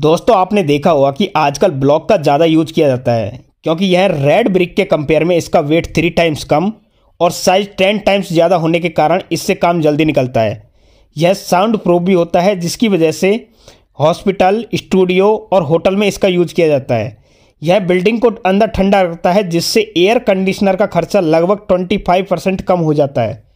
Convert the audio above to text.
दोस्तों आपने देखा होगा कि आजकल ब्लॉक का ज़्यादा यूज किया जाता है क्योंकि यह रेड ब्रिक के कंपेयर में इसका वेट थ्री टाइम्स कम और साइज टेन टाइम्स ज़्यादा होने के कारण इससे काम जल्दी निकलता है यह साउंड प्रूफ भी होता है जिसकी वजह से हॉस्पिटल स्टूडियो और होटल में इसका यूज किया जाता है यह बिल्डिंग को अंदर ठंडा रखता है जिससे एयर कंडीशनर का खर्चा लगभग ट्वेंटी फाइव परसेंट कम हो जाता है